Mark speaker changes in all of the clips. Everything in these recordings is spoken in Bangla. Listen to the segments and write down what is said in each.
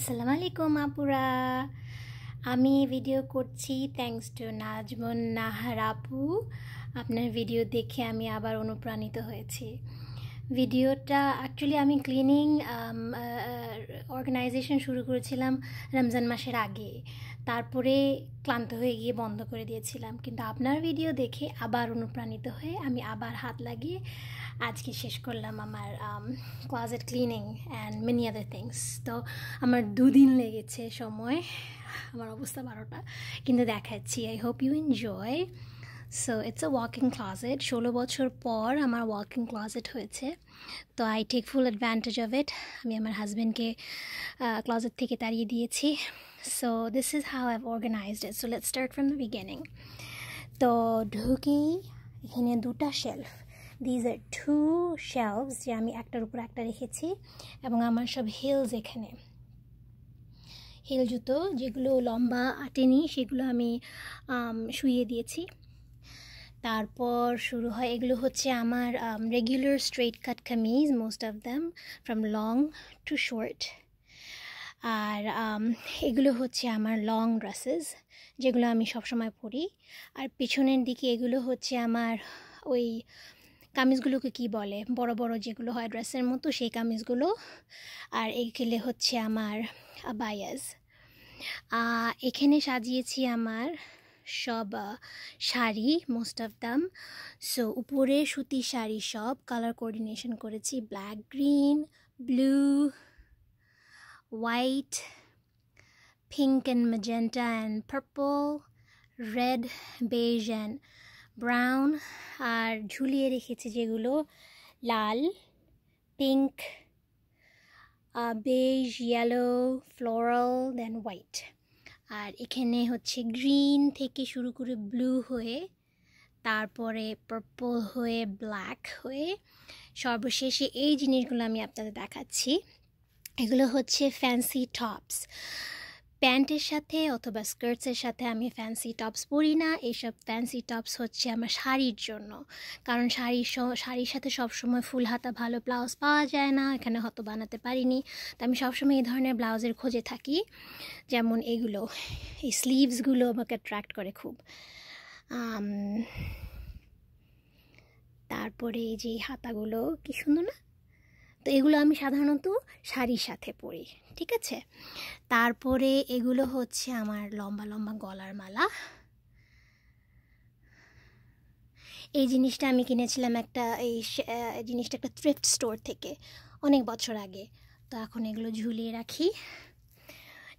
Speaker 1: আসসালামু আলাইকুম আপুরা আমি ভিডিও করছি থ্যাংকস টু নাজমুন নাহার আপু আপনার ভিডিও দেখে আমি আবার অনুপ্রাণিত হয়েছি ভিডিওটা অ্যাকচুয়ালি আমি cleaning organisation um, uh, uh, শুরু করেছিলাম রমজান মাসের আগে তারপরে ক্লান্ত হয়ে গিয়ে বন্ধ করে দিয়েছিলাম কিন্তু আপনার ভিডিও দেখে আবার অনুপ্রাণিত হয়ে আমি আবার হাত লাগিয়ে আজকে শেষ করলাম আমার closet cleaning and many other things তো আমার দুদিন লেগেছে সময় আমার অবস্থা বারোটা কিন্তু দেখাচ্ছি I hope you enjoy so it's a walking closet ষোলো বছর পর আমার ওয়াকিং ক্লাজেট হয়েছে তো I take full advantage of it আমি আমার হাজব্যান্ডকে ক্লাজেট থেকে তাড়িয়ে দিয়েছি so this is how I've organised it so let start from the beginning তো ঢুকি এখানে দুটা shelf these are two shelf যে আমি একটার উপর একটা রেখেছি এবং আমার সব হিলস এখানে হিল জুতো যেগুলো লম্বা আটেনি সেগুলো আমি শুয়ে দিয়েছি তারপর শুরু হয় এগুলো হচ্ছে আমার রেগুলার স্ট্রেট কাট কামিজ most of them from long to short আর um, এগুলো হচ্ছে আমার লং ড্রেসেস যেগুলো আমি সবসময় পরি আর পিছনের দিকে এগুলো হচ্ছে আমার ওই কামিজগুলোকে কি বলে বড় বড় যেগুলো হয় ড্রেসের মতো সেই কামিজগুলো আর এগুলো হচ্ছে আমার বায়াস এখানে সাজিয়েছি আমার সব sari most of them so উপরে সুতি শাড়ি সব কালার কোঅর্ডিনেশন করেছি black green blue white pink and magenta and purple red beige and brown আর ঝুলিয়ে রেখেছি যেগুলো লাল pink beige yellow floral then white আর এখানে হচ্ছে গ্রিন থেকে শুরু করে ব্লু হয়ে তারপরে পার্পল হয়ে ব্ল্যাক হয়ে সর্বশেষে এই জিনিসগুলো আমি আপনাদের দেখাচ্ছি এগুলো হচ্ছে ফ্যান্সি টপস প্যান্টের সাথে অথবা স্কার্টসের সাথে আমি ফ্যান্সি টপস পরি না এইসব ফ্যান্সি টপস হচ্ছে আমার শাড়ির জন্য কারণ শাড়ির শাড়ির সাথে সবসময় ফুল হাতা ভালো ব্লাউজ পাওয়া যায় না এখানে হয়তো বানাতে পারিনি তো আমি সবসময় এই ধরনের ব্লাউজের খোঁজে থাকি যেমন এগুলো এই স্লিভসগুলো আমাকে অ্যাট্রাক্ট করে খুব তারপরে এই যে হাতাগুলো কি সুন্দর না তো এগুলো আমি সাধারণত শাড়ির সাথে পরি ঠিক আছে তারপরে এগুলো হচ্ছে আমার লম্বা লম্বা গলার মালা এই জিনিসটা আমি কিনেছিলাম একটা এই জিনিসটা একটা থ্রিফ্ট স্টোর থেকে অনেক বছর আগে তো এখন এগুলো ঝুলিয়ে রাখি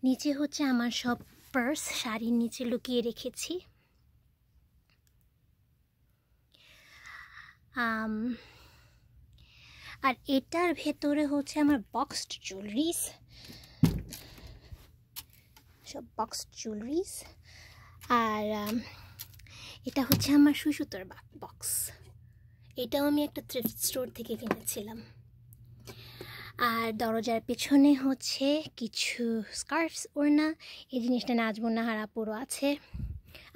Speaker 1: নিচে হচ্ছে আমার সব পার্স শাড়ির নিচে লুকিয়ে রেখেছি আর এটার ভেতরে হচ্ছে আমার বক্সড জুয়েলারিস সব বক্সড জুয়েলারিস আর এটা হচ্ছে আমার সুসুতোর বক্স এটাও আমি একটা থ্রিফ্ট স্টোর থেকে কিনেছিলাম আর দরজার পেছনে হচ্ছে কিছু স্কার্ফস ওড়না এই জিনিসটা নাচবো হারা পুরো আছে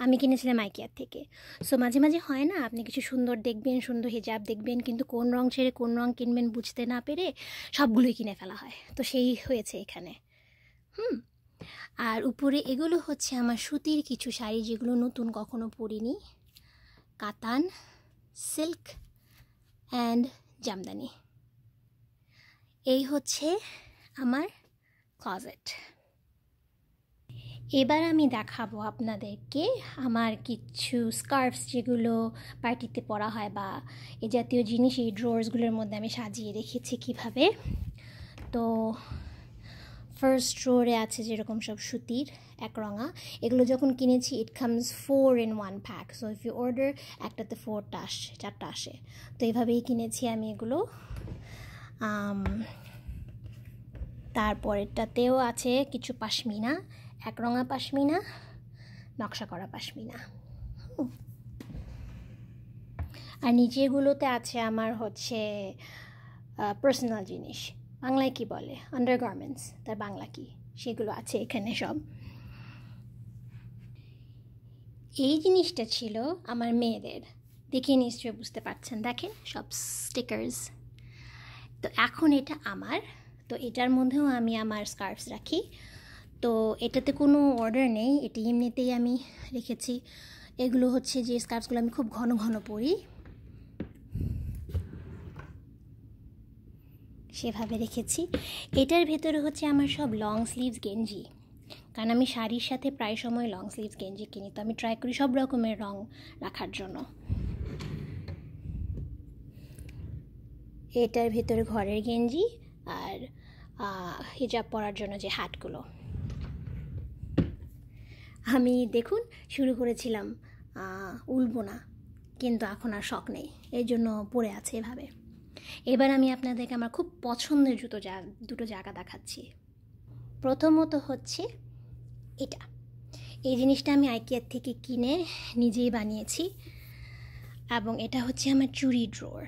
Speaker 1: আমি কিনেছিলাম আইকিয়ার থেকে সো মাঝে মাঝে হয় না আপনি কিছু সুন্দর দেখবেন সুন্দর হিজাব দেখবেন কিন্তু কোন রং ছেড়ে কোন রং কিনবেন বুঝতে না পেরে সবগুলোই কিনে ফেলা হয় তো সেই হয়েছে এখানে হুম আর উপরে এগুলো হচ্ছে আমার সুতির কিছু শাড়ি যেগুলো নতুন কখনো পরিনি কাতান সিল্ক অ্যান্ড জামদানি এই হচ্ছে আমার ক্লজেট এবার আমি দেখাবো আপনাদেরকে আমার কিছু স্কার্ফস যেগুলো পার্টিতে পরা হয় বা এ জাতীয় জিনিস এই ড্রোয়ার্সগুলোর মধ্যে আমি সাজিয়ে রেখেছি কিভাবে তো ফার্স্ট ড্রোরে আছে যেরকম সব সুতির একরঙা এগুলো যখন কিনেছি it comes four in one pack so if you order একটাতে ফোরটা আসে চারটা আসে তো এইভাবেই কিনেছি আমি এগুলো তারপরেরটাতেও আছে কিছু পাশমিনা একরঙা পাশমিনা নকশা করা পাশমিনা আর নিজেগুলোতে আছে আমার হচ্ছে পার্সোনাল জিনিস বাংলায় কি বলে আন্ডারগার্মেন্টস তার বাংলা কি সেগুলো আছে এখানে সব এই জিনিসটা ছিল আমার মেয়েদের দেখে নিশ্চয়ই বুঝতে পারছেন দেখেন সব স্টিকার্স তো এখন এটা আমার তো এটার মধ্যেও আমি আমার স্কার্ফস রাখি তো এটাতে কোনো অর্ডার নেই এটি এমনিতেই আমি রেখেছি এগুলো হচ্ছে যে স্কার্ফগুলো আমি খুব ঘন ঘন পরি সেভাবে রেখেছি এটার ভেতরে হচ্ছে আমার সব লং স্লিভস গেঞ্জি কারণ আমি শাড়ির সাথে প্রায় সময় লং স্লিভস গেঞ্জি কিনি তো আমি ট্রাই করি সব রকমের রং রাখার জন্য এটার ভেতরে ঘরের গেঞ্জি আর হিজাব পরার জন্য যে হাটগুলো আমি দেখুন শুরু করেছিলাম উলবো না কিন্তু এখন আর শখ নেই এর জন্য পড়ে আছে এভাবে এবার আমি আপনাদেরকে আমার খুব পছন্দের জুতো জা দুটো জায়গা দেখাচ্ছি প্রথমত হচ্ছে এটা এই জিনিসটা আমি আইকিয়ার থেকে কিনে নিজেই বানিয়েছি এবং এটা হচ্ছে আমার চুরি ড্রোর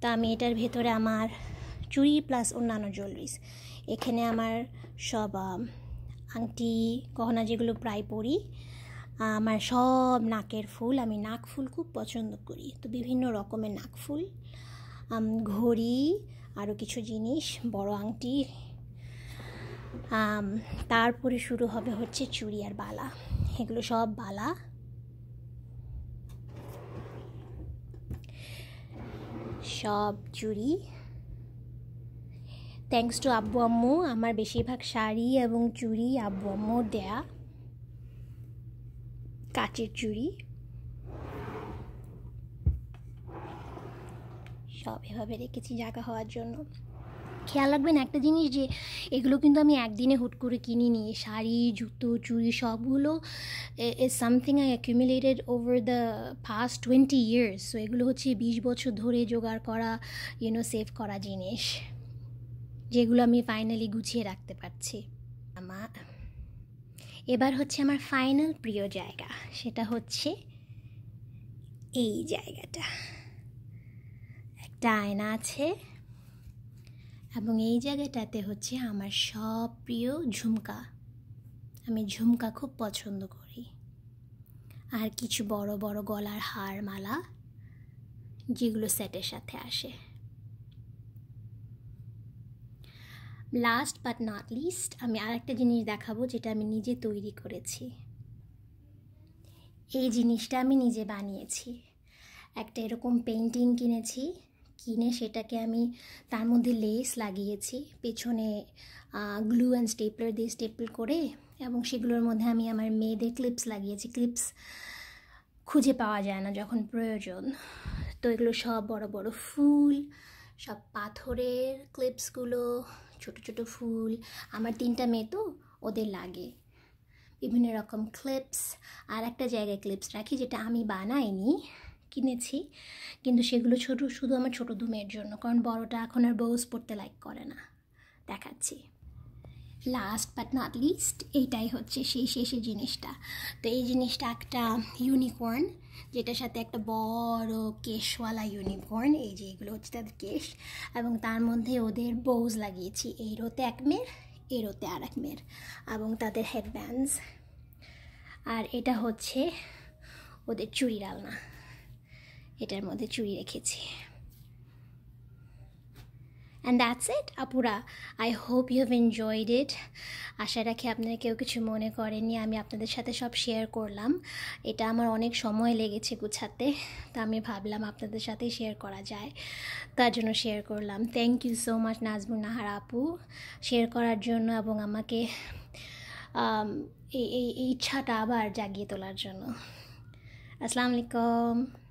Speaker 1: তা আমি এটার ভেতরে আমার চুরি প্লাস অন্যান্য জুয়েলারিস এখানে আমার সব আংটি গহনা যেগুলো প্রায় পরি আমার সব নাকের ফুল আমি নাক ফুল খুব পছন্দ করি তো বিভিন্ন রকমের নাক ফুল ঘড়ি আরও কিছু জিনিস বড় আংটি তারপরে শুরু হবে হচ্ছে চুড়ি আর বালা এগুলো সব বালা সব চুড়ি থ্যাংকস টু আব্বু আম্মু আমার বেশিরভাগ শাড়ি এবং চুড়ি আব্বু আম্মু দেয়া কাচের চুড়ি সব এভাবে রেখেছি জায়গা হওয়ার জন্য খেয়াল রাখবেন একটা জিনিস যে এগুলো কিন্তু আমি একদিনে হুট করে কিনিনি শাড়ি জুতো চুড়ি সবগুলো is something I accumulated over the first twenty years so এগুলো হচ্ছে বিশ বছর ধরে জোগাড় করা ইউনো সেভ করা জিনিস যেগুলো আমি ফাইনালি গুছিয়ে রাখতে পারছি আমার এবার হচ্ছে আমার ফাইনাল প্রিয় জায়গা সেটা হচ্ছে এই জায়গাটা একটা আয়না আছে এবং এই জায়গাটাতে হচ্ছে আমার সব প্রিয় ঝুমকা আমি ঝুমকা খুব পছন্দ করি আর কিছু বড় বড় গলার হার মালা যেগুলো সেটের সাথে আসে লাস্ট বাট নট লিস্ট আমি আরেকটা জিনিস দেখাবো যেটা আমি নিজে তৈরি করেছি এই জিনিসটা আমি নিজে বানিয়েছি একটা এরকম পেন্টিং কিনেছি কিনে সেটাকে আমি তার মধ্যে লেস লাগিয়েছি পেছনে গ্লু অ্যান্ড স্টেপলার দিয়ে স্টেপল করে এবং সেগুলোর মধ্যে আমি আমার মেয়েদের ক্লিপস লাগিয়েছি ক্লিপস খুঁজে পাওয়া যায় না যখন প্রয়োজন তো এগুলো সব বড় বড় ফুল সব পাথরের ক্লিপসগুলো ছোট ছোট ফুল আমার তিনটা মেয়ে তো ওদের লাগে বিভিন্ন রকম ক্লিপস আর একটা জায়গায় ক্লিপস রাখি যেটা আমি বানাইনি কিনেছি কিন্তু সেগুলো ছোট শুধু আমার ছোট দু মেয়ের জন্য কারণ বড়টা এখন আর বউস পড়তে লাইক করে না দেখাচ্ছি লাস্ট বাট নট লিস্ট এইটাই হচ্ছে সেই শেষে জিনিসটা তো এই জিনিসটা একটা ইউনিকর্ন যেটার সাথে একটা বড় কেশওয়ালা ইউনিকর্ন এই যে এগুলো হচ্ছে তাদের কেশ এবং তার মধ্যে ওদের বোজ লাগিয়েছি এই রোতে এক মেয়ের এ রোতে আর এক মেয়ের এবং তাদের হেডব্যান্ডস আর এটা হচ্ছে ওদের চুড়ি আলনা এটার মধ্যে চুড়ি রেখেছি অ্যান্ড দ্যাটস ইট আপুরা I hope you have enjoyed it আশা রাখি আপনারা কেউ কিছু মনে করেননি আমি আপনাদের সাথে সব শেয়ার করলাম এটা আমার অনেক সময় লেগেছে গুছাতে তা আমি ভাবলাম আপনাদের সাথে শেয়ার করা যায় তার জন্য শেয়ার করলাম thank you so much Nazmun Nahar আপু শেয়ার করার জন্য এবং আমাকে এই ইচ্ছাটা আবার জাগিয়ে তোলার জন্য আসসালামু আলাইকুম